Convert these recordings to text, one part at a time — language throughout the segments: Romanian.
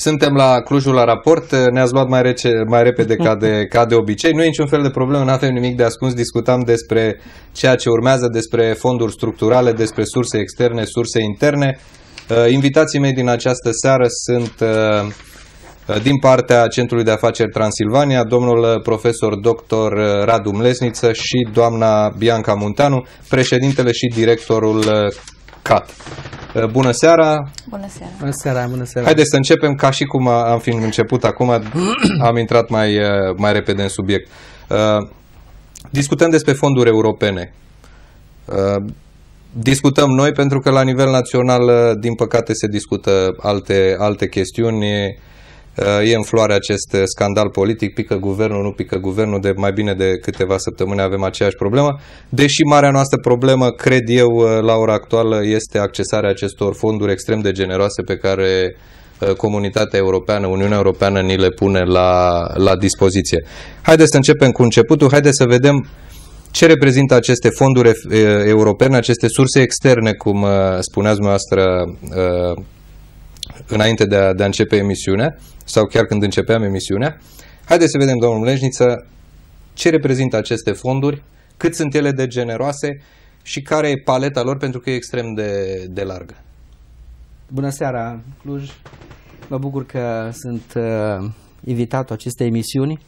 Suntem la Clujul la raport, ne-ați luat mai, rece, mai repede ca de, ca de obicei. Nu e niciun fel de problemă, nu avem nimic de ascuns. Discutam despre ceea ce urmează, despre fonduri structurale, despre surse externe, surse interne. Uh, invitații mei din această seară sunt uh, uh, din partea Centrului de Afaceri Transilvania, domnul profesor dr. Radu Mlesniță și doamna Bianca Munteanu, președintele și directorul CAT. Eh, bună seara! Bună seara! Bună seara, bună seara! Haideți să începem ca și cum am fi început acum, am intrat mai, eh, mai repede în subiect. Eh, discutăm despre fonduri europene. Discutăm noi pentru că la nivel național, din păcate, se discută alte, alte chestiuni E în floare acest uh, scandal politic, pică guvernul, nu pică guvernul, de mai bine de câteva săptămâni avem aceeași problemă, deși marea noastră problemă, cred eu, uh, la ora actuală este accesarea acestor fonduri extrem de generoase pe care uh, comunitatea europeană, Uniunea Europeană ni le pune la, la dispoziție. Haideți să începem cu începutul, haideți să vedem ce reprezintă aceste fonduri europene, aceste surse externe, cum spuneați dumneavoastră, înainte de a, de a începe emisiunea sau chiar când începeam emisiunea. Haideți să vedem, domnul Leșniță, ce reprezintă aceste fonduri, cât sunt ele de generoase și care e paleta lor pentru că e extrem de, de largă. Bună seara, Cluj! Mă bucur că sunt uh, invitat aceste emisiuni.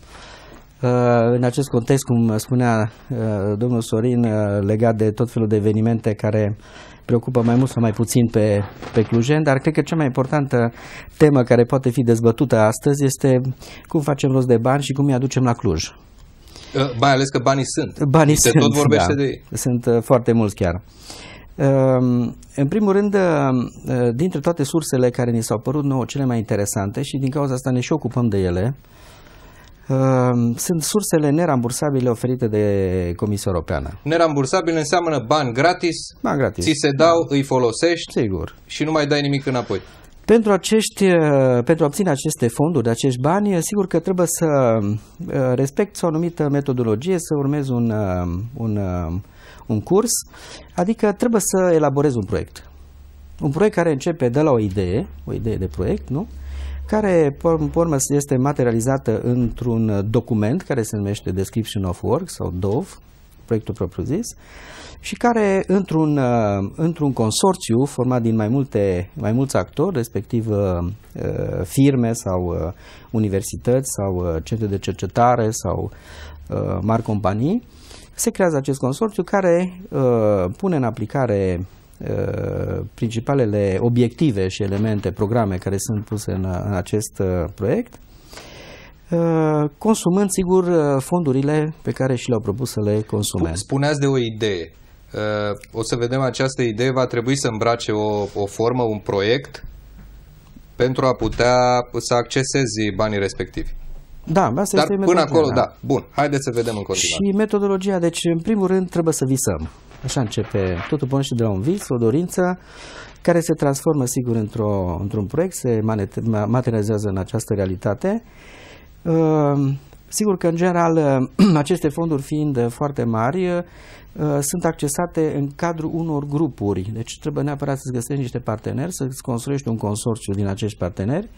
Uh, în acest context, cum spunea uh, domnul Sorin, uh, legat de tot felul de evenimente care preocupă mai mult sau mai puțin pe, pe clujeni, dar cred că cea mai importantă temă care poate fi dezbătută astăzi este cum facem rost de bani și cum îi aducem la Cluj. Mai ales că banii sunt. Banii Se sunt, tot vorbește da. de ei. Sunt foarte mulți chiar. Um, în primul rând, dintre toate sursele care ni s-au părut nouă cele mai interesante și din cauza asta ne și ocupăm de ele, Ehm, sunt sursele nerambursabile oferite de Comisia Europeană. Nerambursabile înseamnă bani gratis, bani gratis. ți se dau, da. îi folosești Sigur. și nu mai dai nimic înapoi. Pentru, acești, eh, pentru a obține aceste fonduri, acești bani, eh, sigur că trebuie să eh, respecti o anumită metodologie, să urmezi un, un, un curs, adică trebuie să elaborezi un proiect. Un proiect care începe de la o idee, o idee de proiect, nu? care, pe urmă, este materializată într-un document care se numește Description of Work sau DOV, proiectul propriu-zis, și care, într-un, uh, într-un consorțiu format din mai, multe, mai mulți actori, respectiv uh, uh, firme sau universități sau centre de cercetare sau mari companii, se creează acest consorțiu care pune în aplicare Uh, principalele obiective și elemente, programe care sunt puse în, în acest uh, proiect, uh, consumând, sigur, fondurile pe care și le-au propus să le consume. Spuneați de o idee. O să vedem această idee, va trebui să îmbrace o, o formă, un proiect pentru a putea să accesezi banii respectivi. Da, asta Dar este până acolo, da. Bun, haideți să vedem în continuare. Și metodologia, deci în primul rând trebuie să visăm. Așa începe totul și de la un vis, o dorință care se transformă sigur într un într-un proiect, se materializează în această realitate. Uh, sigur că, în general, aceste fonduri fiind foarte mari, Uh, sunt accesate în cadrul unor grupuri. Deci trebuie neapărat să-ți găsești niște parteneri, să-ți construiești un consorțiu din acești parteneri,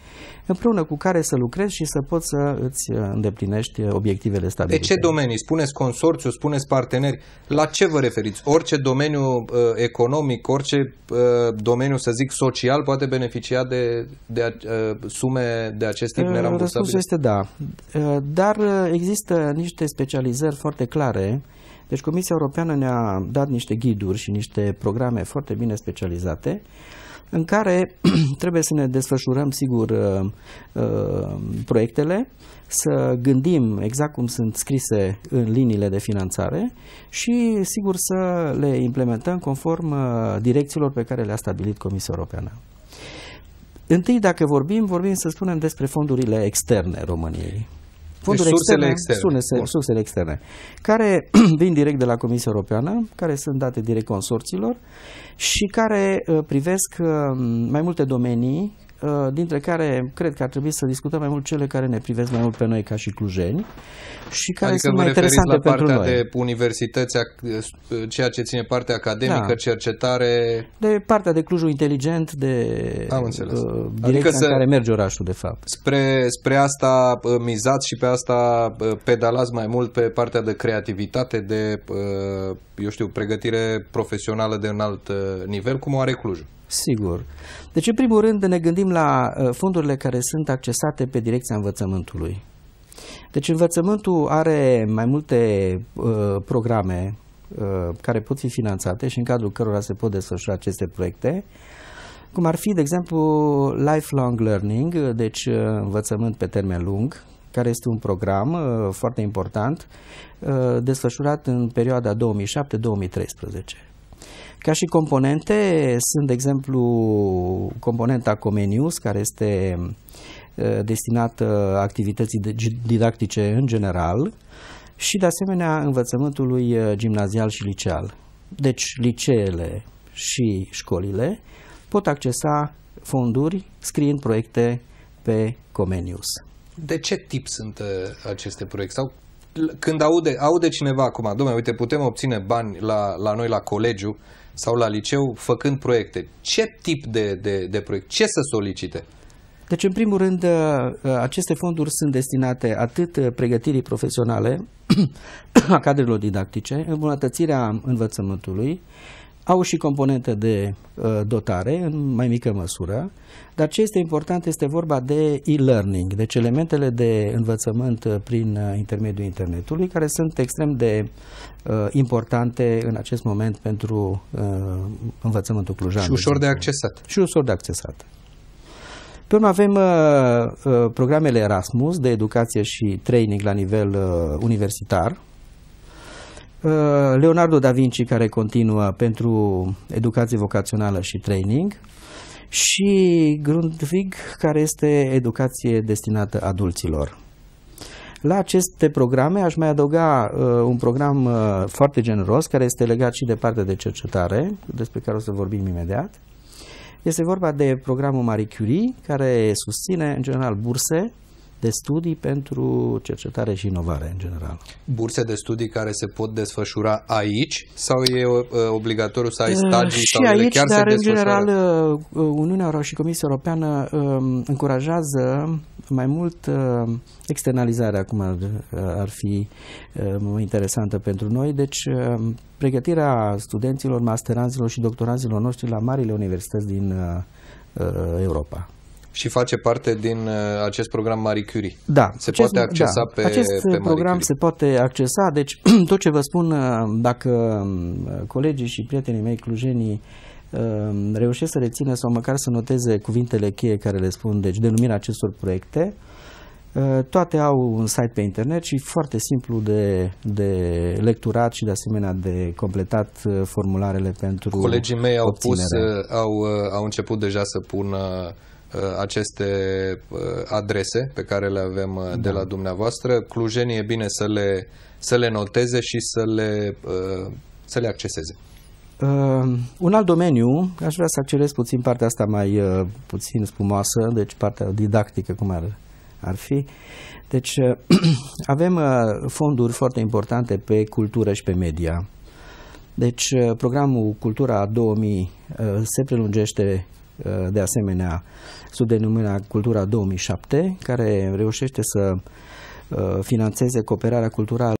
împreună cu care să lucrezi și să poți să îți uh, îndeplinești obiectivele stabilite. De ce domenii? Spuneți consorțiu, spuneți parteneri. La ce vă referiți? Orice domeniu uh, economic, orice uh, domeniu, să zic, social poate beneficia de, de uh, sume de acest tip nerambursabile? Uh, răspunsul este da. Dar există niște specializări foarte clare deci Comisia Europeană ne-a dat niște ghiduri și niște programe foarte bine specializate în care trebuie să ne desfășurăm, sigur, uh, uh, proiectele, să gândim exact cum sunt scrise în liniile de finanțare și, sigur, să le implementăm conform uh, direcțiilor pe care le-a stabilit Comisia Europeană. Întâi, dacă vorbim, vorbim să spunem despre fondurile externe României. Fonduri deci, externe, externe. Surse, Bun. sursele externe, care vin direct de la Comisia Europeană, care sunt date direct consorților și care uh, privesc uh, mai multe domenii Uh, dintre care cred că ar trebui să discutăm mai mult cele care ne privesc mai mult pe noi ca și clujeni și care adică sunt mai interesante la pentru noi. de universități, ceea ce ține partea academică, da. cercetare... De partea de Clujul inteligent, de Am înțeles. Uh, adică direcția adică în care merge orașul, de fapt. Spre, spre asta uh, mizați și pe asta pedalați mai mult pe partea de creativitate, de, eu știu, pregătire profesională de înalt nivel, cum o are Clujul. Sigur. Deci, în primul rând, ne gândim la uh, fondurile care sunt accesate pe direcția învățământului. Deci, învățământul are mai multe uh, programe uh, care pot fi finanțate și în cadrul cărora se pot desfășura aceste proiecte, cum ar fi, de exemplu, lifelong learning, uh, deci uh, învățământ pe termen lung, care este un program uh, foarte important, uh, desfășurat în perioada 2007-2013. Ca și componente sunt, de exemplu, componenta Comenius, care este ă, destinată activității didactice în general și, de asemenea, învățământului ă, gimnazial și liceal. Deci, liceele și școlile pot accesa fonduri scriind proiecte pe Comenius. De ce tip sunt ă, aceste proiecte? Sau când aude, aude cineva acum, domnule, uite, putem obține bani la, la noi la colegiu, uh, sau la liceu făcând proiecte, ce tip de, de, de proiect, ce să solicite? Deci, în primul rând, uh, uh, aceste fonduri sunt destinate atât uh, pregătirii profesionale a cadrelor didactice, îmbunătățirea învățământului, au și componentă de uh, dotare în mai mică măsură, dar ce este important este vorba de e-learning, deci elementele de învățământ uh, prin uh, intermediul internetului, care sunt extrem de uh, importante în acest moment pentru uh, învățământul clujan. Și ușor de accesat. Și ușor de accesat. Pe urmă avem uh, uh, programele Erasmus de educație și training la nivel uh, universitar, Uh, Leonardo da Vinci care continuă pentru educație vocațională și training și Grundvig care este educație destinată adulților. La aceste programe aș mai adăuga uh, un program uh, foarte generos care este legat și de partea de cercetare, despre care o să vorbim imediat. Este vorba de programul Marie Curie, care susține în general burse de studii pentru cercetare și inovare în general. Burse de studii care se pot desfășura aici sau e uh, obligatoriu să ai uh, stagii? Și sau aici, chiar dar se în general uh, Uniunea Europeană și Comisia Europeană um, încurajează mai mult externalizarea acum ar, ar fi interesantă pentru noi, deci pregătirea studenților, masteranților și doctoranților noștri la marile universități din Europa. Și face parte din uh, acest program Marie Curie. Da. Se acest, poate accesa da, pe Acest pe program Marie Curie. se poate accesa, deci tot ce vă spun, uh, dacă um, colegii și prietenii mei clujenii um, reușesc să rețină sau măcar să noteze cuvintele cheie care le spun, deci denumirea acestor proiecte, uh, toate au un site pe internet și foarte simplu de, de lecturat și de asemenea de completat formularele pentru Colegii mei au, pus, au, au început deja să pună Uh, aceste uh, adrese pe care le avem uh, da. de la dumneavoastră. Clujenii e bine să le, să le noteze și să le, să le acceseze. Uh, un alt domeniu, aș vrea să accelerez puțin partea asta mai uh, puțin spumoasă, deci partea didactică, cum ar, ar fi. Deci uh, avem uh, fonduri foarte importante pe cultură și pe media. Deci programul Cultura 2000 se prelungește Eh, de asemenea sub denumirea Cultura 2007, care reușește să eh, finanțeze cooperarea culturală